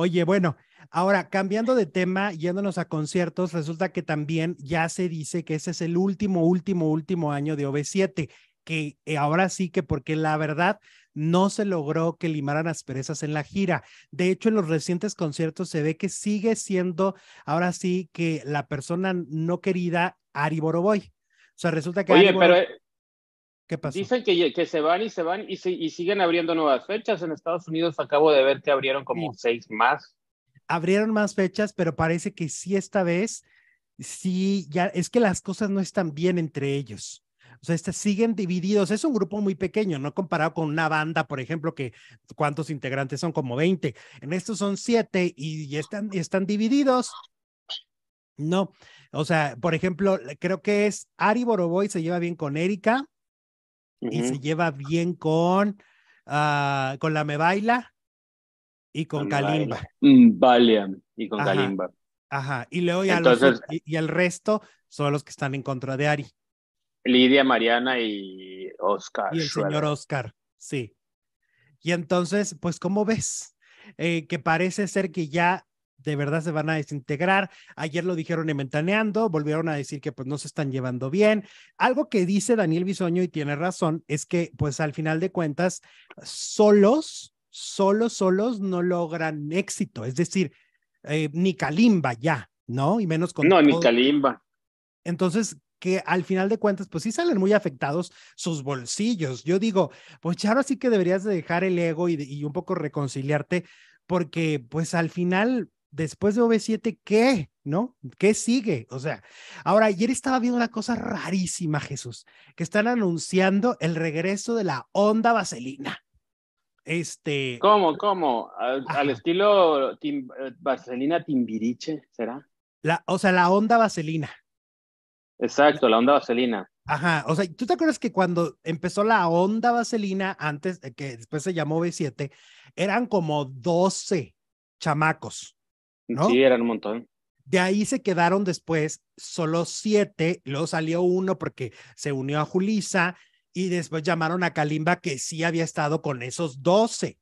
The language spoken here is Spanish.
Oye, bueno, ahora cambiando de tema, yéndonos a conciertos, resulta que también ya se dice que ese es el último, último, último año de OV7, que eh, ahora sí que porque la verdad no se logró que limaran asperezas en la gira. De hecho, en los recientes conciertos se ve que sigue siendo ahora sí que la persona no querida Ari Boroboy. O sea, resulta que... Oye, pero... E Dicen que, se van y se van y, y, siguen abriendo nuevas fechas. En Estados Unidos acabo de ver que abrieron como seis más. Abrieron más fechas, pero parece que sí esta vez, sí, ya es que las cosas no están bien entre ellos. O sea, siguen divididos. Es un grupo muy pequeño, ¿no? Comparado con una banda, por ejemplo, que cuántos integrantes son, como veinte. En estos son siete y, están, están divididos. No, o sea, por ejemplo, creo que es Ari Boroboy se lleva bien con Erika, y se lleva bien con, ah, con la Me Baila y con Kalimba. Mm, y con Kalimba. Ajá, y luego Entonces, y, el resto son los que están en contra de Ari. Lidia, Mariana y Oscar. Y el señor Oscar, sí. Y entonces, pues, ¿cómo ves? Eh, que parece ser que ya de verdad se van a desintegrar. Ayer lo dijeron inventaneando, volvieron a decir que pues no se están llevando bien. Algo que dice Daniel Bisoño y tiene razón es que pues al final de cuentas solos, solos, solos no logran éxito. Es decir, eh, ni Kalimba ya, ¿no? Y menos con... No, ni Kalimba. Entonces, que al final de cuentas, pues sí salen muy afectados sus bolsillos. Yo digo, pues Charo, sí que deberías de dejar el ego y, y un poco reconciliarte, porque pues al final después de OV7, ¿qué? ¿No? ¿Qué sigue? O sea, ahora ayer estaba viendo una cosa rarísima, Jesús, que están anunciando el regreso de la onda vaselina. Este. ¿Cómo, cómo? ¿Al, estilo eh, vaselina timbiriche, será? o sea, la onda vaselina. Exacto, la onda vaselina. Ajá, o sea, ¿tú te acuerdas que cuando empezó la onda vaselina, antes, eh, que después se llamó B7, eran como 12 chamacos Sí, eran un montón. De ahí se quedaron después solo siete, luego salió uno porque se unió a Julisa y después llamaron a Kalimba que sí había estado con esos doce.